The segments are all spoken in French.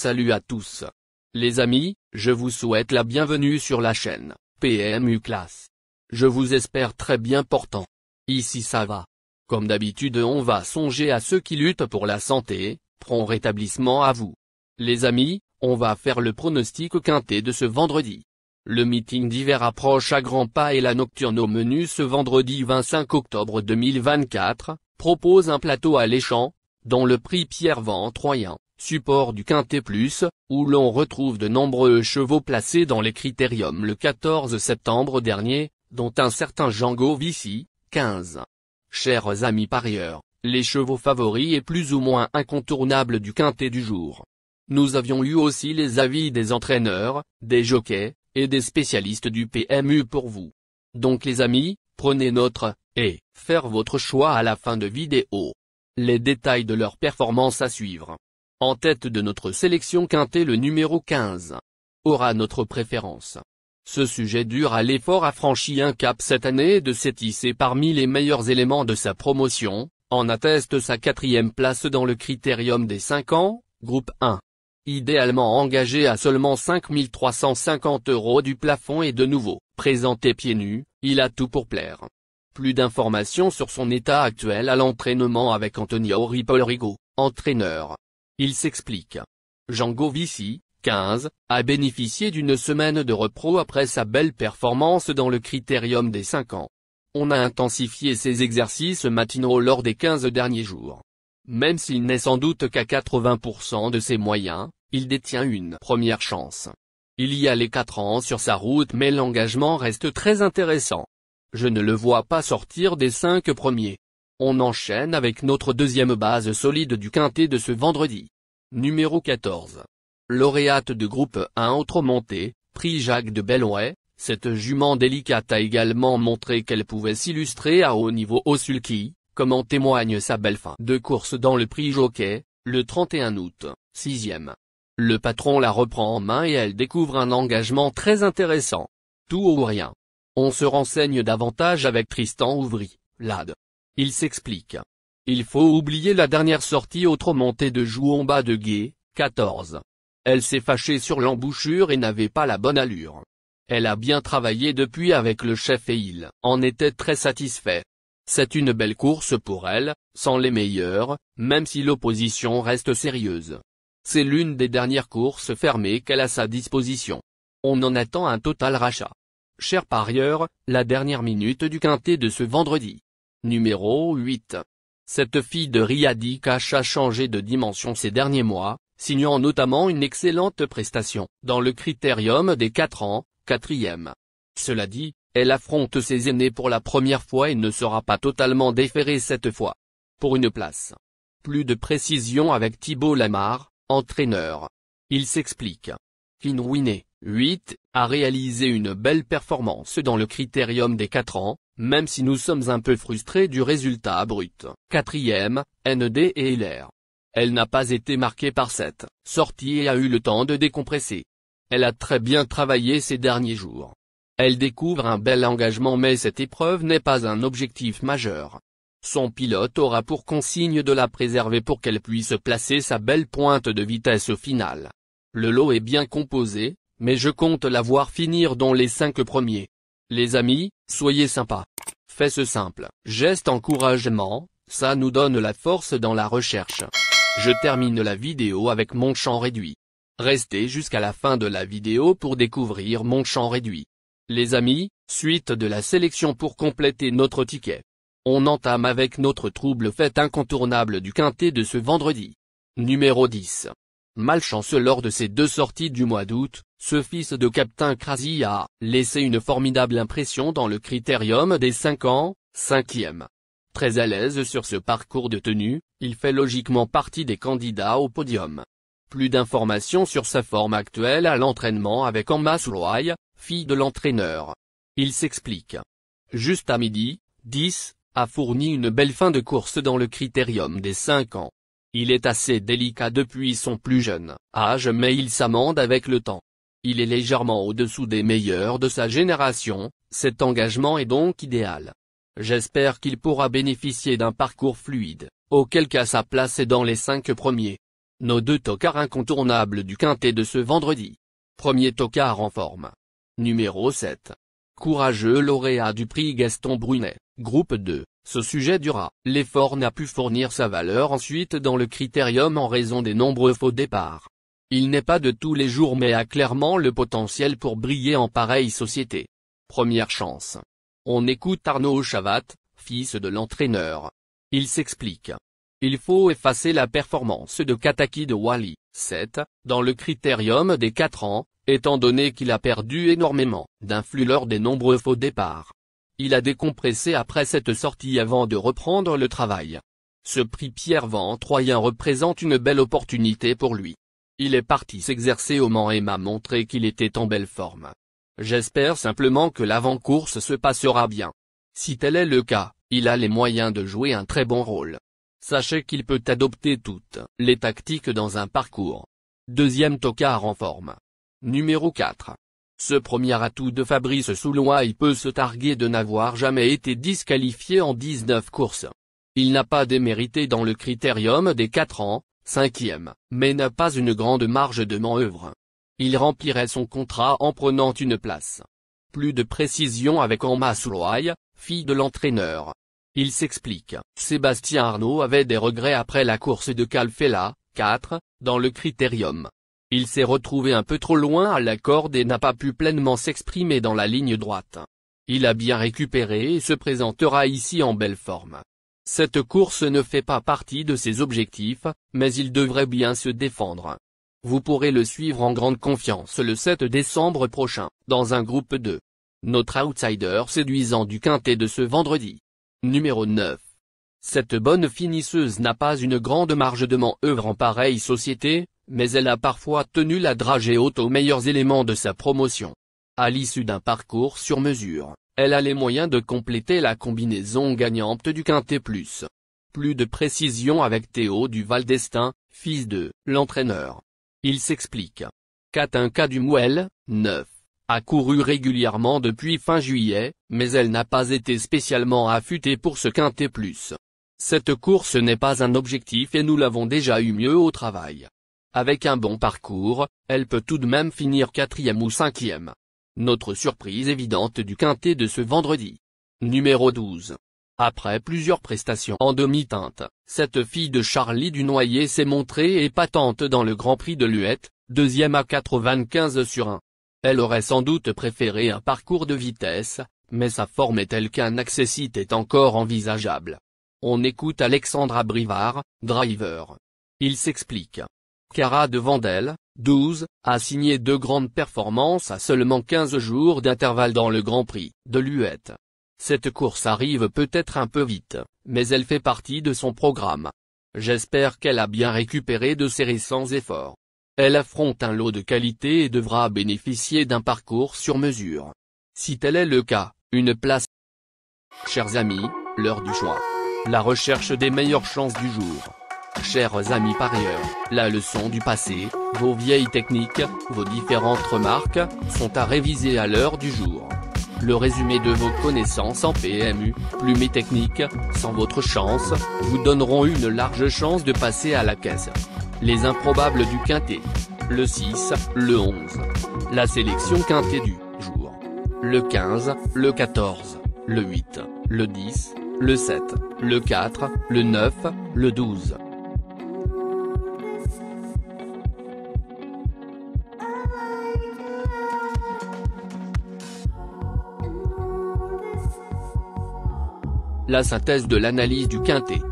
Salut à tous. Les amis, je vous souhaite la bienvenue sur la chaîne, PMU Class. Je vous espère très bien portant. Ici ça va. Comme d'habitude on va songer à ceux qui luttent pour la santé, pront rétablissement à vous. Les amis, on va faire le pronostic quinté de ce vendredi. Le meeting d'hiver approche à grands pas et la nocturne au menu ce vendredi 25 octobre 2024, propose un plateau alléchant, dont le prix Pierre Ventroyen support du Quintet Plus, où l'on retrouve de nombreux chevaux placés dans les critériums le 14 septembre dernier, dont un certain Django Vici, 15. Chers amis parieurs, les chevaux favoris et plus ou moins incontournables du Quintet du jour. Nous avions eu aussi les avis des entraîneurs, des jockeys, et des spécialistes du PMU pour vous. Donc les amis, prenez notre, et, faire votre choix à la fin de vidéo. Les détails de leur performance à suivre. En tête de notre sélection quintée le numéro 15. Aura notre préférence. Ce sujet dur à l'effort a franchi un cap cette année de s'étisser parmi les meilleurs éléments de sa promotion, en atteste sa quatrième place dans le critérium des 5 ans, groupe 1. Idéalement engagé à seulement 5350 euros du plafond et de nouveau, présenté pieds nus, il a tout pour plaire. Plus d'informations sur son état actuel à l'entraînement avec Antonio Rigo, entraîneur. Il s'explique. Jean Govici, 15, a bénéficié d'une semaine de repro après sa belle performance dans le critérium des 5 ans. On a intensifié ses exercices matinaux lors des 15 derniers jours. Même s'il n'est sans doute qu'à 80% de ses moyens, il détient une première chance. Il y a les 4 ans sur sa route mais l'engagement reste très intéressant. Je ne le vois pas sortir des 5 premiers. On enchaîne avec notre deuxième base solide du quintet de ce vendredi. Numéro 14. Lauréate de groupe 1 Autre-Montée, prix Jacques de Bellouet, cette jument délicate a également montré qu'elle pouvait s'illustrer à haut niveau au sulky, comme en témoigne sa belle fin de course dans le prix Jockey, le 31 août, 6e. Le patron la reprend en main et elle découvre un engagement très intéressant. Tout ou rien. On se renseigne davantage avec Tristan Ouvry, l'AD. Il s'explique. Il faut oublier la dernière sortie autre montée de joue bas de guet, 14. Elle s'est fâchée sur l'embouchure et n'avait pas la bonne allure. Elle a bien travaillé depuis avec le chef et il en était très satisfait. C'est une belle course pour elle, sans les meilleurs, même si l'opposition reste sérieuse. C'est l'une des dernières courses fermées qu'elle a sa disposition. On en attend un total rachat. Cher parieur, la dernière minute du quintet de ce vendredi. Numéro 8. Cette fille de Riyadi Kash a changé de dimension ces derniers mois, signant notamment une excellente prestation, dans le critérium des 4 ans, quatrième. Cela dit, elle affronte ses aînés pour la première fois et ne sera pas totalement déférée cette fois. Pour une place. Plus de précision avec Thibault Lamar, entraîneur. Il s'explique. Kinwine, 8, a réalisé une belle performance dans le critérium des 4 ans, même si nous sommes un peu frustrés du résultat brut. Quatrième, ND et LR. Elle n'a pas été marquée par cette sortie et a eu le temps de décompresser. Elle a très bien travaillé ces derniers jours. Elle découvre un bel engagement mais cette épreuve n'est pas un objectif majeur. Son pilote aura pour consigne de la préserver pour qu'elle puisse placer sa belle pointe de vitesse au final. Le lot est bien composé, mais je compte la voir finir dans les cinq premiers. Les amis, soyez sympas. Fais ce simple geste encouragement, ça nous donne la force dans la recherche. Je termine la vidéo avec mon champ réduit. Restez jusqu'à la fin de la vidéo pour découvrir mon champ réduit. Les amis, suite de la sélection pour compléter notre ticket. On entame avec notre trouble fait incontournable du quintet de ce vendredi. Numéro 10 malchanceux lors de ses deux sorties du mois d'août, ce fils de Captain Krasi a laissé une formidable impression dans le critérium des 5 ans, 5e. Très à l'aise sur ce parcours de tenue, il fait logiquement partie des candidats au podium. Plus d'informations sur sa forme actuelle à l'entraînement avec Emma Souloy, fille de l'entraîneur. Il s'explique. Juste à midi, 10, a fourni une belle fin de course dans le critérium des 5 ans. Il est assez délicat depuis son plus jeune âge mais il s'amende avec le temps. Il est légèrement au-dessous des meilleurs de sa génération, cet engagement est donc idéal. J'espère qu'il pourra bénéficier d'un parcours fluide, auquel cas sa place est dans les cinq premiers. Nos deux tocards incontournables du quintet de ce vendredi. Premier tocard en forme. Numéro 7. Courageux lauréat du prix Gaston Brunet. Groupe 2, ce sujet dura. L'effort n'a pu fournir sa valeur ensuite dans le critérium en raison des nombreux faux départs. Il n'est pas de tous les jours mais a clairement le potentiel pour briller en pareille société. Première chance. On écoute Arnaud Chavat, fils de l'entraîneur. Il s'explique. Il faut effacer la performance de Kataki de Wally, 7, dans le critérium des 4 ans, étant donné qu'il a perdu énormément d'influx lors des nombreux faux départs. Il a décompressé après cette sortie avant de reprendre le travail. Ce prix Pierre Van Troyen représente une belle opportunité pour lui. Il est parti s'exercer au Mans et m'a montré qu'il était en belle forme. J'espère simplement que l'avant-course se passera bien. Si tel est le cas, il a les moyens de jouer un très bon rôle. Sachez qu'il peut adopter toutes les tactiques dans un parcours. Deuxième tocard en forme. Numéro 4. Ce premier atout de Fabrice Souloy peut se targuer de n'avoir jamais été disqualifié en 19 courses. Il n'a pas démérité dans le critérium des 4 ans, 5e, mais n'a pas une grande marge de manœuvre. Il remplirait son contrat en prenant une place. Plus de précision avec Emma Soulois, fille de l'entraîneur. Il s'explique. Sébastien Arnaud avait des regrets après la course de Calfella, 4, dans le critérium. Il s'est retrouvé un peu trop loin à la corde et n'a pas pu pleinement s'exprimer dans la ligne droite. Il a bien récupéré et se présentera ici en belle forme. Cette course ne fait pas partie de ses objectifs, mais il devrait bien se défendre. Vous pourrez le suivre en grande confiance le 7 décembre prochain, dans un groupe 2. Notre outsider séduisant du quintet de ce vendredi. Numéro 9. Cette bonne finisseuse n'a pas une grande marge de manœuvre en pareille société, mais elle a parfois tenu la dragée haute aux meilleurs éléments de sa promotion. À l'issue d'un parcours sur mesure, elle a les moyens de compléter la combinaison gagnante du Quintet Plus. Plus de précision avec Théo Duval Valdestin, fils de l'entraîneur. Il s'explique. Katinka Mouel, 9, a couru régulièrement depuis fin juillet, mais elle n'a pas été spécialement affûtée pour ce Quintet Plus. Cette course n'est pas un objectif et nous l'avons déjà eu mieux au travail. Avec un bon parcours, elle peut tout de même finir quatrième ou cinquième. Notre surprise évidente du quintet de ce vendredi. Numéro 12. Après plusieurs prestations en demi-teinte, cette fille de Charlie Dunoyer s'est montrée épatante dans le Grand Prix de Luette, deuxième à 95 sur 1. Elle aurait sans doute préféré un parcours de vitesse, mais sa forme est telle qu'un accessite est encore envisageable. On écoute Alexandra Brivard, driver. Il s'explique. Cara de Vandel, 12, a signé deux grandes performances à seulement 15 jours d'intervalle dans le Grand Prix de Luette. Cette course arrive peut-être un peu vite, mais elle fait partie de son programme. J'espère qu'elle a bien récupéré de ses récents efforts. Elle affronte un lot de qualité et devra bénéficier d'un parcours sur mesure. Si tel est le cas, une place. Chers amis, l'heure du choix. La recherche des meilleures chances du jour. Chers amis parieurs, la leçon du passé, vos vieilles techniques, vos différentes remarques, sont à réviser à l'heure du jour. Le résumé de vos connaissances en PMU, plumes technique, techniques, sans votre chance, vous donneront une large chance de passer à la caisse. Les improbables du quintet. Le 6, le 11. La sélection quintet du jour. Le 15, le 14, le 8, le 10, le 7, le 4, le 9, le 12. La synthèse de l'analyse du quintet.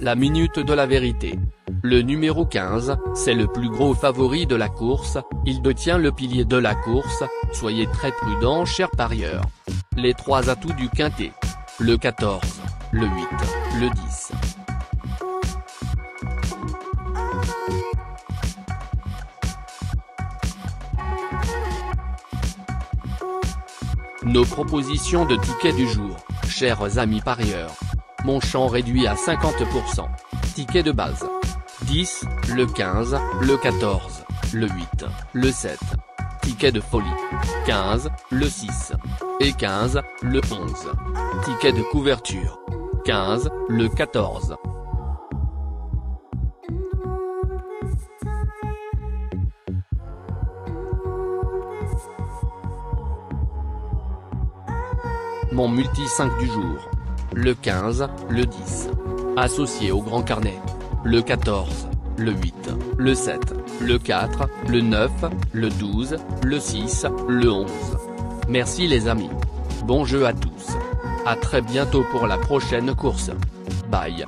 La minute de la vérité. Le numéro 15, c'est le plus gros favori de la course, il détient le pilier de la course, soyez très prudent cher parieur. Les trois atouts du quintet. Le 14, le 8, le 10. Nos propositions de tickets du jour. Chers amis parieurs. Mon champ réduit à 50%. Ticket de base. 10, le 15, le 14, le 8, le 7. Ticket de folie. 15, le 6. Et 15, le 11. Ticket de couverture. 15, le 14. multi 5 du jour. Le 15, le 10. Associé au grand carnet. Le 14, le 8, le 7, le 4, le 9, le 12, le 6, le 11. Merci les amis. Bon jeu à tous. À très bientôt pour la prochaine course. Bye.